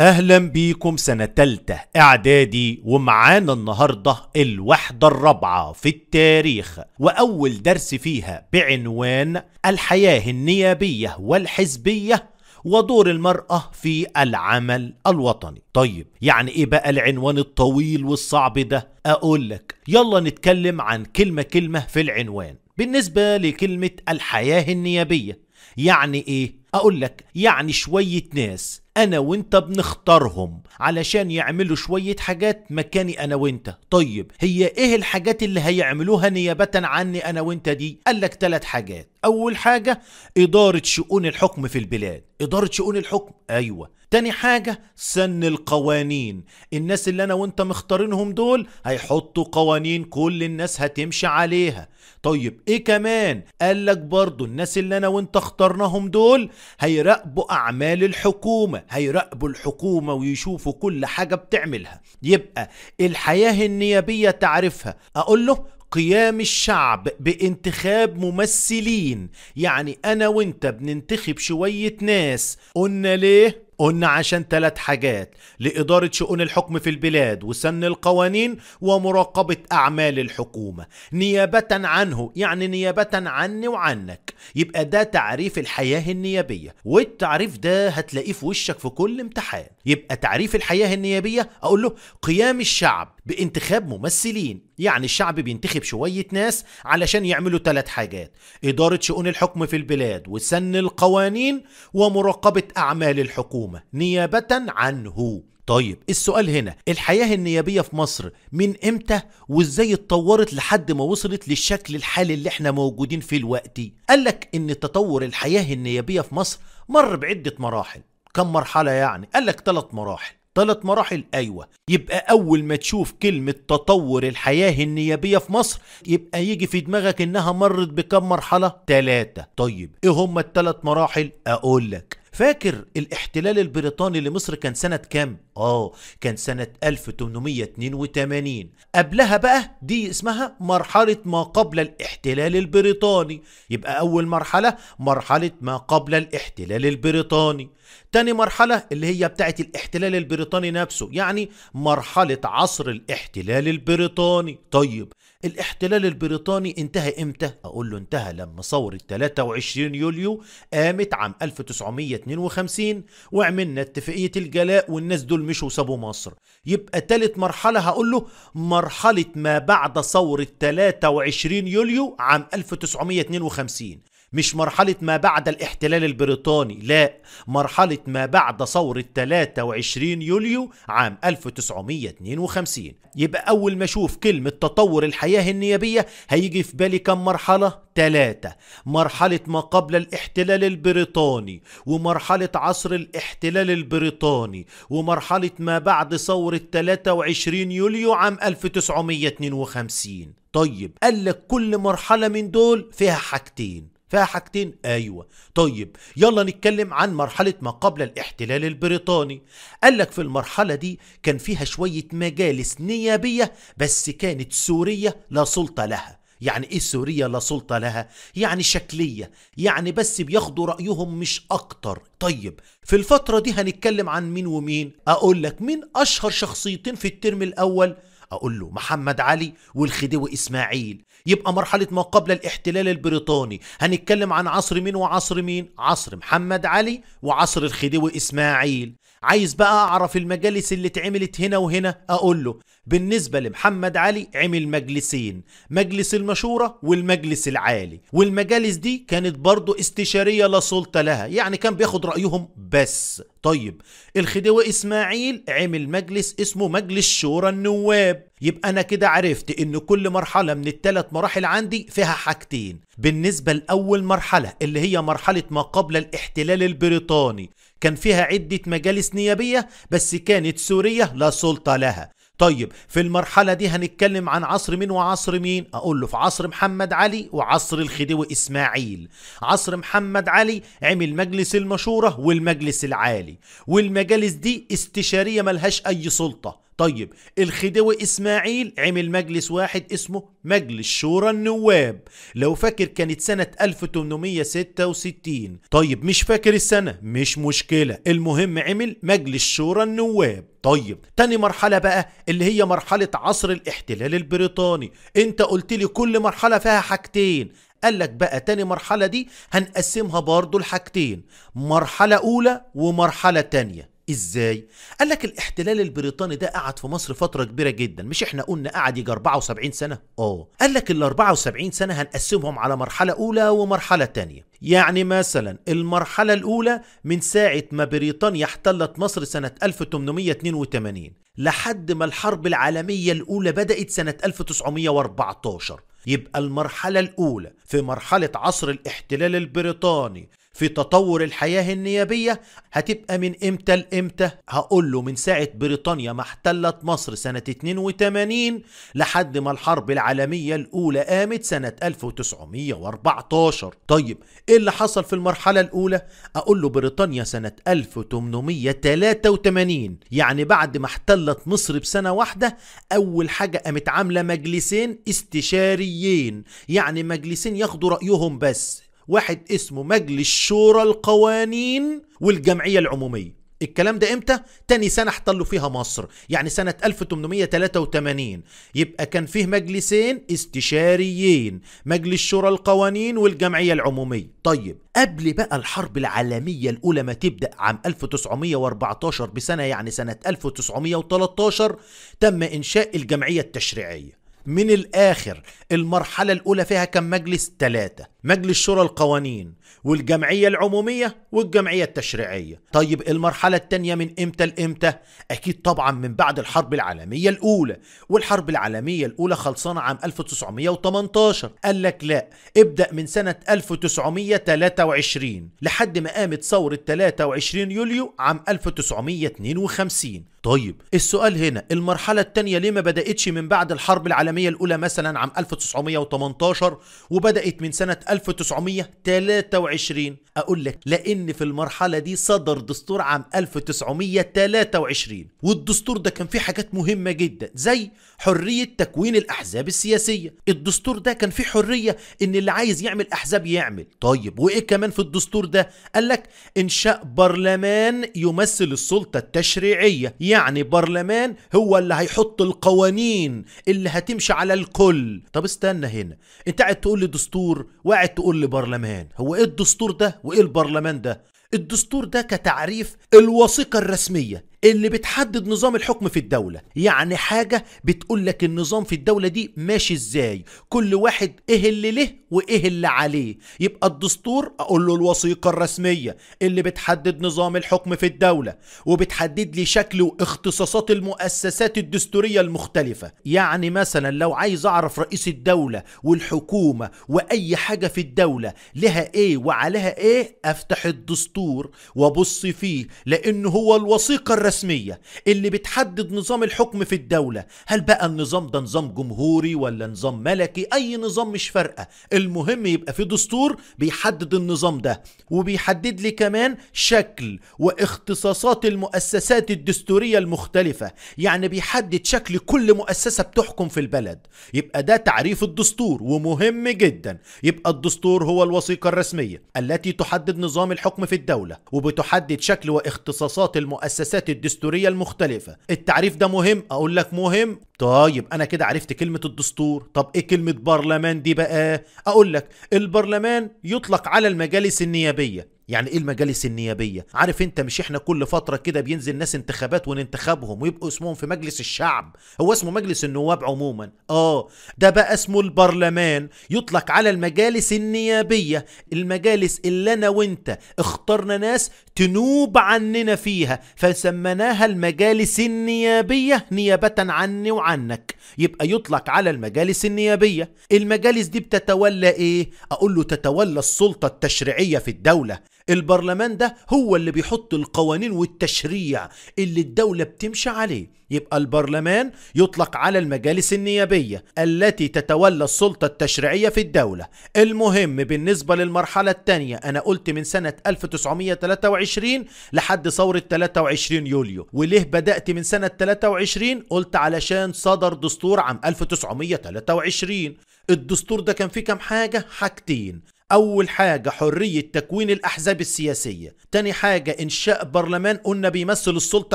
اهلا بيكم سنة تالتة اعدادي ومعانا النهاردة الوحدة الرابعة في التاريخ واول درس فيها بعنوان الحياة النيابية والحزبية ودور المرأة في العمل الوطني طيب يعني ايه بقى العنوان الطويل والصعب ده اقولك يلا نتكلم عن كلمة كلمة في العنوان بالنسبة لكلمة الحياة النيابية يعني ايه اقولك يعني شوية ناس انا وانت بنختارهم علشان يعملوا شوية حاجات مكاني انا وانت طيب هي ايه الحاجات اللي هيعملوها نيابة عني انا وانت دي قالك تلات ثلاث حاجات أول حاجة إدارة شؤون الحكم في البلاد إدارة شؤون الحكم أيوة تاني حاجة سن القوانين الناس اللي أنا وأنت مختارينهم دول هيحطوا قوانين كل الناس هتمشي عليها طيب إيه كمان قال لك برضو الناس اللي أنا وأنت اخترناهم دول هيراقبوا أعمال الحكومة هيراقبوا الحكومة ويشوفوا كل حاجة بتعملها يبقى الحياة النيابية تعرفها أقول له قيام الشعب بانتخاب ممثلين يعني أنا وإنت بننتخب شوية ناس قلنا ليه؟ قلنا عشان ثلاث حاجات لإدارة شؤون الحكم في البلاد وسن القوانين ومراقبة أعمال الحكومة نيابة عنه يعني نيابة عني وعنك يبقى ده تعريف الحياة النيابية والتعريف ده هتلاقيه في وشك في كل امتحان يبقى تعريف الحياة النيابية أقول له قيام الشعب بانتخاب ممثلين يعني الشعب بينتخب شوية ناس علشان يعملوا ثلاث حاجات إدارة شؤون الحكم في البلاد وسن القوانين ومراقبة أعمال الحكومة نيابة عنه طيب السؤال هنا الحياة النيابية في مصر من امتى وازاي اتطورت لحد ما وصلت للشكل الحالي اللي احنا موجودين فيه الوقت قالك ان تطور الحياة النيابية في مصر مر بعدة مراحل كم مرحلة يعني قالك ثلاث مراحل ثلاث مراحل أيوة يبقى أول ما تشوف كلمة تطور الحياة النيابية في مصر يبقى يجي في دماغك إنها مرت بكم مرحلة؟ تلاتة طيب إيه هما التلات مراحل؟ أقول لك فاكر الاحتلال البريطاني لمصر كان سنة كام؟ اه كان سنة 1882 قبلها بقى دي اسمها مرحلة ما قبل الاحتلال البريطاني يبقى أول مرحلة مرحلة ما قبل الاحتلال البريطاني تاني مرحلة اللي هي بتاعت الاحتلال البريطاني نفسه يعني مرحلة عصر الاحتلال البريطاني طيب الاحتلال البريطاني انتهى امتى؟ اقول له انتهى لما ثورة 23 يوليو قامت عام 1952 وعملنا اتفاقية الجلاء والناس دول دول مشوا وسابوا مصر يبقى تالت مرحلة هقول له مرحلة ما بعد ثورة 23 يوليو عام 1952 مش مرحلة ما بعد الاحتلال البريطاني لا مرحلة ما بعد ثورة 23 يوليو عام 1952 يبقى أول ما أشوف كلمة تطور الحياة النيابية هيجي في بالي كم مرحلة؟ ثلاثة مرحلة ما قبل الاحتلال البريطاني ومرحلة عصر الاحتلال البريطاني ومرحلة ما بعد ثورة 23 يوليو عام 1952 طيب قال لك كل مرحلة من دول فيها حاجتين فيها حاجتين ايوه طيب يلا نتكلم عن مرحله ما قبل الاحتلال البريطاني قالك في المرحله دي كان فيها شويه مجالس نيابيه بس كانت سوريه لا سلطه لها يعني ايه سورية لا سلطه لها يعني شكليه يعني بس بياخدوا رايهم مش اكتر طيب في الفتره دي هنتكلم عن مين ومين اقول لك مين اشهر شخصيتين في الترم الاول أقول له محمد علي والخديوي إسماعيل يبقى مرحلة ما قبل الاحتلال البريطاني هنتكلم عن عصر مين وعصر مين عصر محمد علي وعصر الخديوي إسماعيل عايز بقى أعرف المجالس اللي اتعملت هنا وهنا أقول له بالنسبة لمحمد علي عمل مجلسين مجلس المشورة والمجلس العالي والمجالس دي كانت برضو استشارية لا سلطة لها يعني كان بياخد رأيهم بس طيب الخديوي إسماعيل عمل مجلس اسمه مجلس شورى النواب يبقى أنا كده عرفت إن كل مرحلة من التلات مراحل عندي فيها حاجتين بالنسبة لأول مرحلة اللي هي مرحلة ما قبل الاحتلال البريطاني كان فيها عدة مجالس نيابية بس كانت سورية لا سلطة لها طيب في المرحلة دي هنتكلم عن عصر مين وعصر مين أقول له في عصر محمد علي وعصر الخديوي إسماعيل عصر محمد علي عمل مجلس المشورة والمجلس العالي والمجالس دي استشارية ملهاش أي سلطة طيب الخديوي إسماعيل عمل مجلس واحد اسمه مجلس شورى النواب لو فاكر كانت سنة 1866 طيب مش فاكر السنة مش مشكلة المهم عمل مجلس شورى النواب طيب تاني مرحلة بقى اللي هي مرحلة عصر الاحتلال البريطاني انت قلت لي كل مرحلة فيها حاجتين قال لك بقى تاني مرحلة دي هنقسمها برضو لحاجتين مرحلة أولى ومرحلة تانية ازاي قال لك الاحتلال البريطاني ده قعد في مصر فتره كبيره جدا مش احنا قلنا قعد يجي 74 سنه اه قال لك ال 74 سنه هنقسمهم على مرحله اولى ومرحله ثانيه، يعني مثلا المرحله الاولى من ساعه ما بريطانيا احتلت مصر سنه 1882 لحد ما الحرب العالميه الاولى بدات سنه 1914 يبقى المرحلة الأولى في مرحلة عصر الاحتلال البريطاني في تطور الحياة النيابية هتبقى من امتى لامتى هقول له من ساعة بريطانيا ما احتلت مصر سنة 82 لحد ما الحرب العالمية الأولى قامت سنة 1914 طيب ايه اللي حصل في المرحلة الأولى اقول له بريطانيا سنة 1883 يعني بعد ما احتلت مصر بسنة واحدة أول حاجة قامت عاملة مجلسين استشاريين يعني مجلسين ياخدوا رأيهم بس واحد اسمه مجلس شورى القوانين والجمعية العمومية الكلام ده امتى؟ تاني سنة احتلوا فيها مصر يعني سنة 1883 يبقى كان فيه مجلسين استشاريين مجلس شورى القوانين والجمعية العمومية طيب قبل بقى الحرب العالمية الأولى ما تبدأ عام 1914 بسنة يعني سنة 1913 تم إنشاء الجمعية التشريعية من الآخر المرحلة الأولى فيها كان مجلس ثلاثة مجلس شورى القوانين والجمعية العمومية والجمعية التشريعية طيب المرحلة التانية من امتى لامتى؟ اكيد طبعا من بعد الحرب العالمية الاولى والحرب العالمية الاولى خلصانة عام 1918 قال لك لا ابدأ من سنة 1923 لحد ما قامت ثورة 23 يوليو عام 1952 طيب السؤال هنا المرحلة التانية ليه ما بدأتش من بعد الحرب العالمية الاولى مثلا عام 1918 وبدأت من سنة 1923 أقول لك لأن في المرحلة دي صدر دستور عام 1923 والدستور ده كان فيه حاجات مهمة جدا زي حرية تكوين الأحزاب السياسية الدستور ده كان فيه حرية إن اللي عايز يعمل أحزاب يعمل طيب وإيه كمان في الدستور ده قال لك إنشاء برلمان يمثل السلطة التشريعية يعني برلمان هو اللي هيحط القوانين اللي هتمشي على الكل طب استنى هنا انت قاعد تقول لي دستور قاعد تقول لبرلمان هو ايه الدستور ده وايه البرلمان ده الدستور ده كتعريف الوثيقه الرسميه اللي بتحدد نظام الحكم في الدولة يعني حاجة بتقول لك النظام في الدولة دي ماشي ازاي كل واحد ايه اللي له وايه اللي عليه يبقى الدستور اقول له الوثيقة الرسمية اللي بتحدد نظام الحكم في الدولة وبتحدد لي شكل واختصاصات المؤسسات الدستورية المختلفة يعني مثلا لو عايز اعرف رئيس الدولة والحكومة واي حاجة في الدولة لها ايه وعليها ايه افتح الدستور وابص فيه لان هو الوثيقة الرسمية رسمية اللي بتحدد نظام الحكم في الدولة هل بقى النظام ده نظام جمهوري ولا نظام ملكي أي نظام مش فارقة المهم يبقى في دستور بيحدد النظام ده وبيحدد لي كمان شكل واختصاصات المؤسسات الدستورية المختلفة يعني بيحدد شكل كل مؤسسة بتحكم في البلد يبقى ده تعريف الدستور ومهم جدا يبقى الدستور هو الوثيقة الرسمية التي تحدد نظام الحكم في الدولة وبتحدد شكل واختصاصات المؤسسات الدستورية المختلفة التعريف ده مهم أقول لك مهم طيب أنا كده عرفت كلمة الدستور طب إيه كلمة برلمان دي بقى أقول لك البرلمان يطلق على المجالس النيابية يعني ايه المجالس النيابيه عارف انت مش احنا كل فتره كده بينزل ناس انتخابات وننتخبهم ويبقوا اسمهم في مجلس الشعب هو اسمه مجلس النواب عموما اه ده بقى اسمه البرلمان يطلق على المجالس النيابيه المجالس اللي انا وانت اخترنا ناس تنوب عننا فيها فسميناها المجالس النيابيه نيابه عني وعنك يبقى يطلق على المجالس النيابيه المجالس دي بتتولى ايه اقول له تتولى السلطه التشريعيه في الدوله البرلمان ده هو اللي بيحط القوانين والتشريع اللي الدولة بتمشي عليه يبقى البرلمان يطلق على المجالس النيابية التي تتولى السلطة التشريعية في الدولة المهم بالنسبة للمرحلة الثانية أنا قلت من سنة 1923 لحد ثورة 23 يوليو وليه بدأت من سنة 23 قلت علشان صدر دستور عام 1923 الدستور ده كان فيه كام حاجة حاجتين أول حاجة حرية تكوين الأحزاب السياسية تاني حاجة إنشاء برلمان قلنا بيمثل السلطة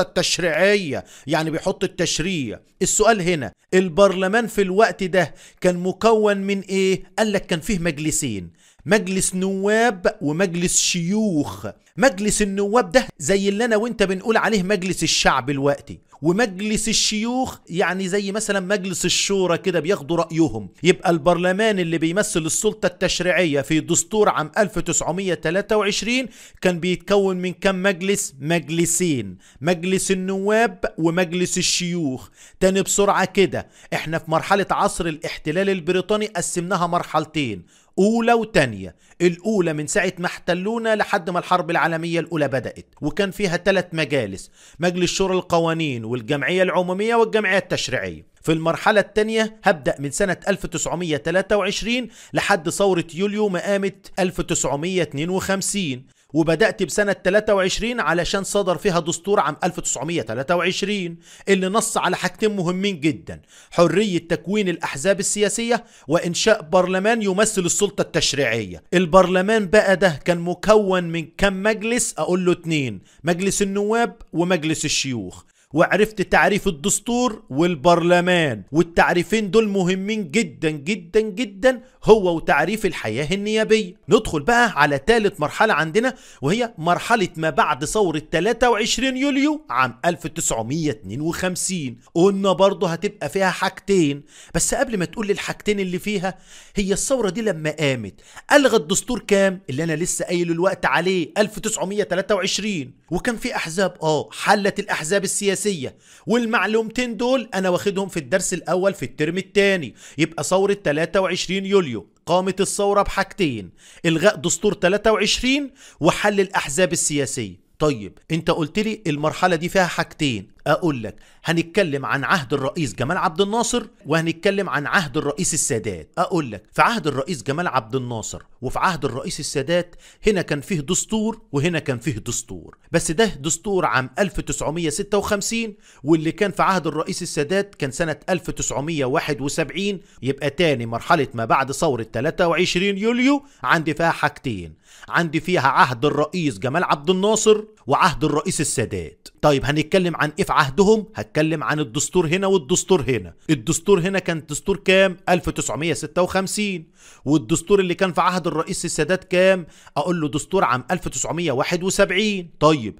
التشريعية يعني بيحط التشريع السؤال هنا البرلمان في الوقت ده كان مكون من إيه؟ قال لك كان فيه مجلسين مجلس نواب ومجلس شيوخ مجلس النواب ده زي اللي انا وانت بنقول عليه مجلس الشعب الوقتي ومجلس الشيوخ يعني زي مثلا مجلس الشورى كده بياخدوا رأيهم يبقى البرلمان اللي بيمثل السلطة التشريعية في دستور عام 1923 كان بيتكون من كم مجلس مجلسين مجلس النواب ومجلس الشيوخ تاني بسرعة كده احنا في مرحلة عصر الاحتلال البريطاني قسمناها مرحلتين أولى وتانية الأولى من ساعة ما احتلونا لحد ما الحرب العالمية الأولى بدأت وكان فيها ثلاث مجالس مجلس شورى القوانين والجمعية العمومية والجمعية التشريعية في المرحلة الثانية هبدأ من سنة 1923 لحد ثورة يوليو مقامة 1952 وبدأت بسنة 23 علشان صدر فيها دستور عام 1923 اللي نص على حاجتين مهمين جدا حرية تكوين الأحزاب السياسية وإنشاء برلمان يمثل السلطة التشريعية البرلمان بقى ده كان مكون من كم مجلس أقول له اتنين مجلس النواب ومجلس الشيوخ وعرفت تعريف الدستور والبرلمان والتعريفين دول مهمين جدا جدا جدا هو وتعريف الحياة النيابية ندخل بقى على ثالث مرحلة عندنا وهي مرحلة ما بعد ثورة 23 يوليو عام 1952 قلنا برضه هتبقى فيها حاجتين بس قبل ما تقول الحاجتين اللي فيها هي الثورة دي لما قامت ألغى الدستور كام اللي أنا لسه قايله الوقت عليه 1923 وكان في أحزاب اه حلت الأحزاب السياسية السياسية والمعلومتين دول أنا واخدهم في الدرس الأول في الترم الثاني يبقى ثورة 23 يوليو قامت الثورة بحاجتين إلغاء دستور 23 وحل الأحزاب السياسية طيب انت قلت لي المرحلة دي فيها حاجتين اقول لك هنتكلم عن عهد الرئيس جمال عبد الناصر وهنتكلم عن عهد الرئيس السادات اقول لك في عهد الرئيس جمال عبد الناصر وفي عهد الرئيس السادات هنا كان فيه دستور وهنا كان فيه دستور بس ده دستور عام 1956 واللي كان في عهد الرئيس السادات كان سنة 1971 يبقى تاني مرحلة ما بعد ثورة 23 يوليو عندي فيها حاجتين عندي فيها عهد الرئيس جمال عبد الناصر وعهد الرئيس السادات طيب هنتكلم عن ايه في عهدهم هتكلم عن الدستور هنا والدستور هنا الدستور هنا كان دستور كام 1956 والدستور اللي كان في عهد الرئيس السادات كام اقول له دستور عام 1971 طيب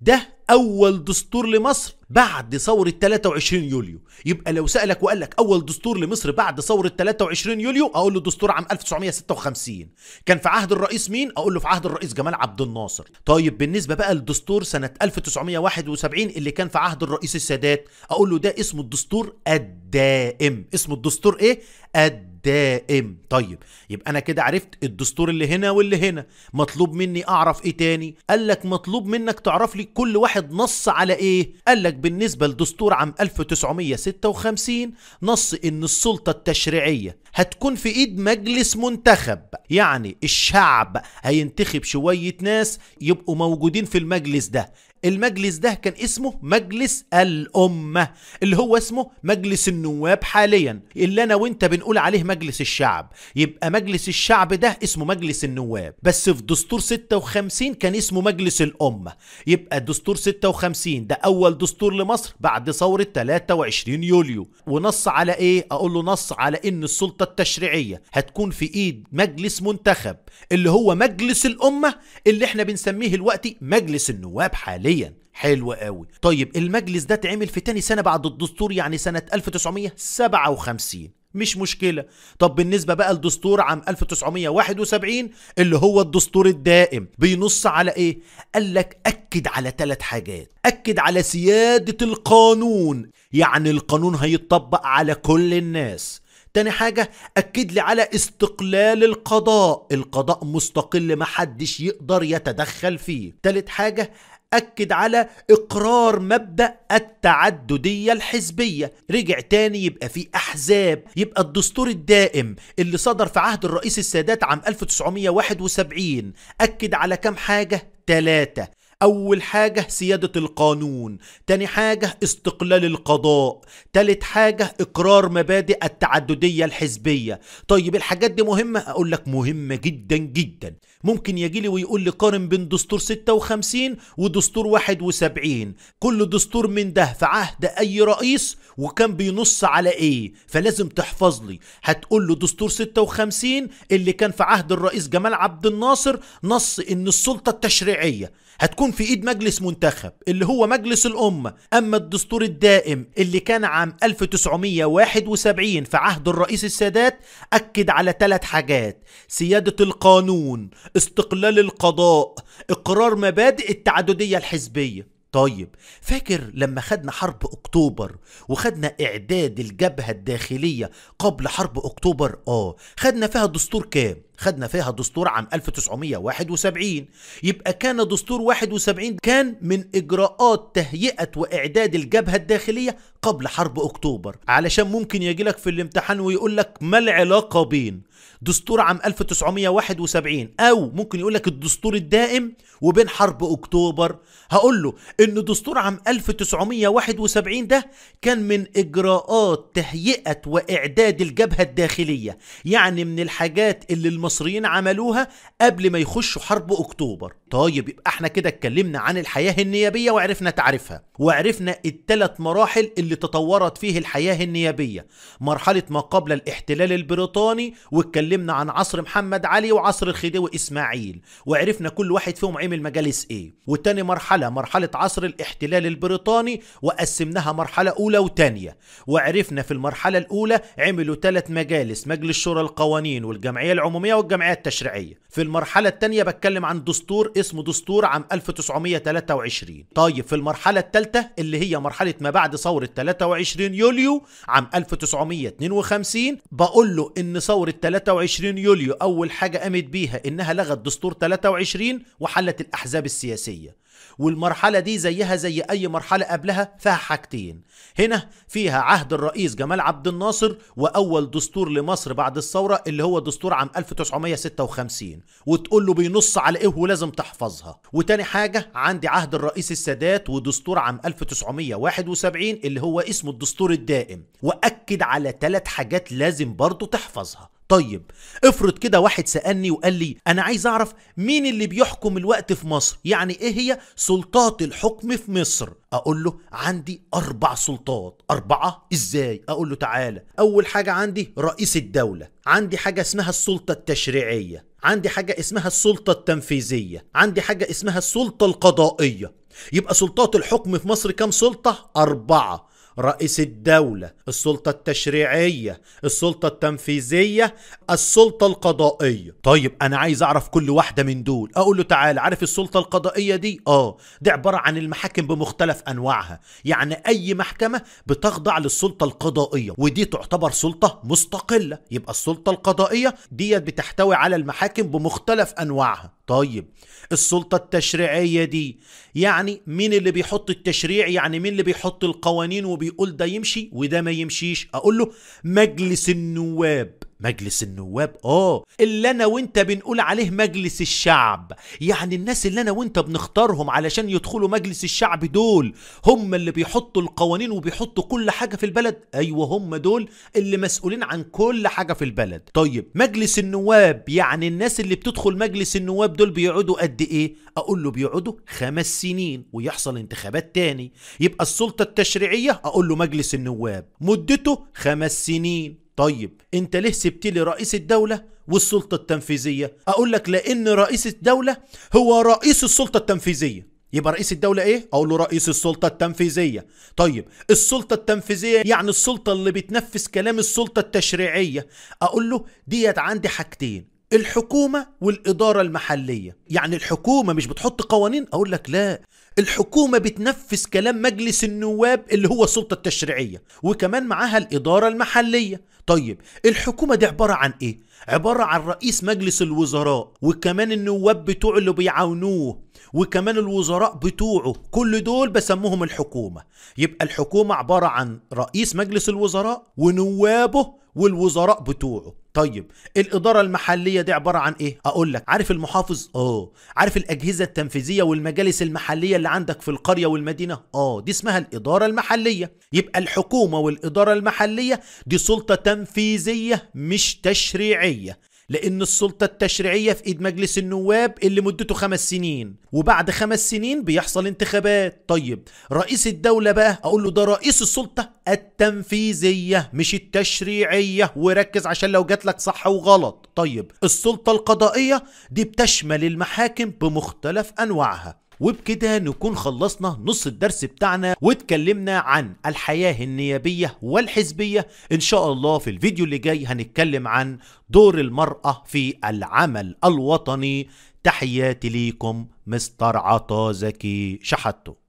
ده اول دستور لمصر بعد ثورة 23 يوليو يبقى لو سألك وقال لك اول دستور لمصر بعد ثورة 23 يوليو اقول له دستور عام 1956 كان في عهد الرئيس مين اقول له في عهد الرئيس جمال عبد الناصر طيب بالنسبة بقى لدستور سنة 1971 اللي كان في عهد الرئيس السادات اقول له ده اسمه الدستور الدائم اسمه الدستور ايه الدائم الدائم طيب يبقى انا كده عرفت الدستور اللي هنا واللي هنا مطلوب مني اعرف ايه تاني قال لك مطلوب منك تعرف لي كل واحد نص على ايه قال لك بالنسبه لدستور عام 1956 نص ان السلطه التشريعيه هتكون في ايد مجلس منتخب يعني الشعب هينتخب شويه ناس يبقوا موجودين في المجلس ده المجلس ده كان اسمه مجلس الأمة اللي هو اسمه مجلس النواب حاليا اللي أنا وإنت بنقول عليه مجلس الشعب يبقى مجلس الشعب ده اسمه مجلس النواب بس في دستور 56 كان اسمه مجلس الأمة يبقى دستور 56 ده أول دستور لمصر بعد ثورة 23 يوليو ونص على إيه؟ أقول له نص على إن السلطة التشريعية هتكون في إيد مجلس منتخب اللي هو مجلس الأمة اللي إحنا بنسميه الوقت مجلس النواب حاليا فعليا حلو قوي طيب المجلس ده اتعمل في تاني سنة بعد الدستور يعني سنة 1957 مش مشكلة طب بالنسبة بقى لدستور عام 1971 اللي هو الدستور الدائم بينص على ايه؟ قال لك أكد على ثلاث حاجات أكد على سيادة القانون يعني القانون هيتطبق على كل الناس تاني حاجة أكد لي على استقلال القضاء القضاء مستقل محدش يقدر يتدخل فيه تالت حاجة أكد على إقرار مبدأ التعددية الحزبية رجع تاني يبقى في أحزاب يبقى الدستور الدائم اللي صدر في عهد الرئيس السادات عام 1971 أكد على كام حاجة ثلاثة أول حاجة سيادة القانون تاني حاجة استقلال القضاء تالت حاجة إقرار مبادئ التعددية الحزبية طيب الحاجات دي مهمة أقول لك مهمة جدا جدا ممكن يجي لي ويقول لي قارن بين دستور 56 ودستور 71 كل دستور من ده في عهد أي رئيس وكان بينص على إيه فلازم تحفظ لي هتقول له دستور 56 اللي كان في عهد الرئيس جمال عبد الناصر نص إن السلطة التشريعية هتكون في ايد مجلس منتخب اللي هو مجلس الامه اما الدستور الدائم اللي كان عام 1971 في عهد الرئيس السادات اكد على ثلاث حاجات سياده القانون استقلال القضاء اقرار مبادئ التعدديه الحزبيه طيب فاكر لما خدنا حرب اكتوبر وخدنا اعداد الجبهه الداخليه قبل حرب اكتوبر اه خدنا فيها دستور كام خدنا فيها دستور عام 1971 يبقى كان دستور 71 كان من اجراءات تهيئه واعداد الجبهه الداخليه قبل حرب اكتوبر علشان ممكن يجي لك في الامتحان ويقول لك ما العلاقه بين دستور عام 1971 او ممكن يقول لك الدستور الدائم وبين حرب اكتوبر هقول له ان دستور عام 1971 ده كان من اجراءات تهيئه واعداد الجبهه الداخليه يعني من الحاجات اللي المصريين عملوها قبل ما يخشوا حرب اكتوبر طيب يبقى احنا كده اتكلمنا عن الحياه النيابيه وعرفنا تعريفها وعرفنا الثلاث مراحل اللي تطورت فيه الحياه النيابيه مرحله ما قبل الاحتلال البريطاني و واتكلمنا عن عصر محمد علي وعصر الخديوي اسماعيل وعرفنا كل واحد فيهم عمل مجالس ايه والتاني مرحله مرحله عصر الاحتلال البريطاني وقسمناها مرحله اولى وثانيه وعرفنا في المرحله الاولى عملوا ثلاث مجالس مجلس شورى القوانين والجمعيه العموميه والجمعيه التشريعيه في المرحله الثانيه بتكلم عن دستور اسمه دستور عام 1923 طيب في المرحله الثالثه اللي هي مرحله ما بعد ثوره 23 يوليو عام 1952 بقول له ان ثوره 23 يوليو أول حاجة قامت بيها إنها لغت دستور 23 وحلت الأحزاب السياسية والمرحلة دي زيها زي أي مرحلة قبلها فيها حاجتين هنا فيها عهد الرئيس جمال عبد الناصر وأول دستور لمصر بعد الثورة اللي هو دستور عام 1956 وتقول له بينص على إيه ولازم تحفظها وتاني حاجة عندي عهد الرئيس السادات ودستور عام 1971 اللي هو اسمه الدستور الدائم وأكد على ثلاث حاجات لازم برضه تحفظها طيب افرض كده واحد سألني وقال لي أنا عايز أعرف مين اللي بيحكم الوقت في مصر يعني إيه هي سلطات الحكم في مصر أقول له عندي أربع سلطات أربعة إزاي أقول له تعالى أول حاجة عندي رئيس الدولة عندي حاجة اسمها السلطة التشريعية عندي حاجة اسمها السلطة التنفيذية عندي حاجة اسمها السلطة القضائية يبقى سلطات الحكم في مصر كام سلطة؟ أربعة رئيس الدولة السلطة التشريعية السلطة التنفيذية السلطة القضائية طيب أنا عايز أعرف كل واحدة من دول أقول له تعالى عارف السلطة القضائية دي؟ آه دي عبارة عن المحاكم بمختلف أنواعها يعني أي محكمة بتخضع للسلطة القضائية ودي تعتبر سلطة مستقلة يبقى السلطة القضائية ديت بتحتوي على المحاكم بمختلف أنواعها طيب السلطة التشريعية دي يعني مين اللي بيحط التشريع يعني مين اللي بيحط القوانين وبيقول ده يمشي وده ما يمشيش اقول له مجلس النواب مجلس النواب اه اللي انا وانت بنقول عليه مجلس الشعب يعني الناس اللي انا وانت بنختارهم علشان يدخلوا مجلس الشعب دول هم اللي بيحطوا القوانين وبيحطوا كل حاجه في البلد ايوه هم دول اللي مسؤولين عن كل حاجه في البلد طيب مجلس النواب يعني الناس اللي بتدخل مجلس النواب دول بيقعدوا قد ايه اقول له بيقعدوا خمس سنين ويحصل انتخابات تاني يبقى السلطه التشريعيه اقول له مجلس النواب مدته خمس سنين طيب انت ليه سبت لي رئيس الدولة والسلطة التنفيذية اقول لك لان رئيس الدولة هو رئيس السلطة التنفيذية يبقى رئيس الدولة ايه؟ اقول له رئيس السلطة التنفيذية طيب السلطة التنفيذية يعني السلطة اللي بتنفذ كلام السلطة التشريعية اقول له ديت عندي حاجتين الحكومة والإدارة المحلية يعني الحكومة مش بتحط قوانين أقول لك لا الحكومة بتنفذ كلام مجلس النواب اللي هو السلطة التشريعية وكمان معاها الإدارة المحلية طيب الحكومة دي عبارة عن إيه؟ عبارة عن رئيس مجلس الوزراء وكمان النواب بتوعه اللي بيعاونوه وكمان الوزراء بتوعه كل دول بسموهم الحكومة يبقى الحكومة عبارة عن رئيس مجلس الوزراء ونوابه والوزراء بتوعه طيب الاداره المحليه دي عباره عن ايه اقول لك عارف المحافظ اه عارف الاجهزه التنفيذيه والمجالس المحليه اللي عندك في القريه والمدينه اه دي اسمها الاداره المحليه يبقى الحكومه والاداره المحليه دي سلطه تنفيذيه مش تشريعيه لأن السلطة التشريعية في إيد مجلس النواب اللي مدته خمس سنين وبعد خمس سنين بيحصل انتخابات طيب رئيس الدولة بقى أقول له ده رئيس السلطة التنفيذية مش التشريعية وركز عشان لو جات لك صح وغلط طيب السلطة القضائية دي بتشمل المحاكم بمختلف أنواعها وبكده نكون خلصنا نص الدرس بتاعنا واتكلمنا عن الحياة النيابية والحزبية ان شاء الله في الفيديو اللي جاي هنتكلم عن دور المرأة في العمل الوطني تحياتي ليكم مستر عطا زكي شحته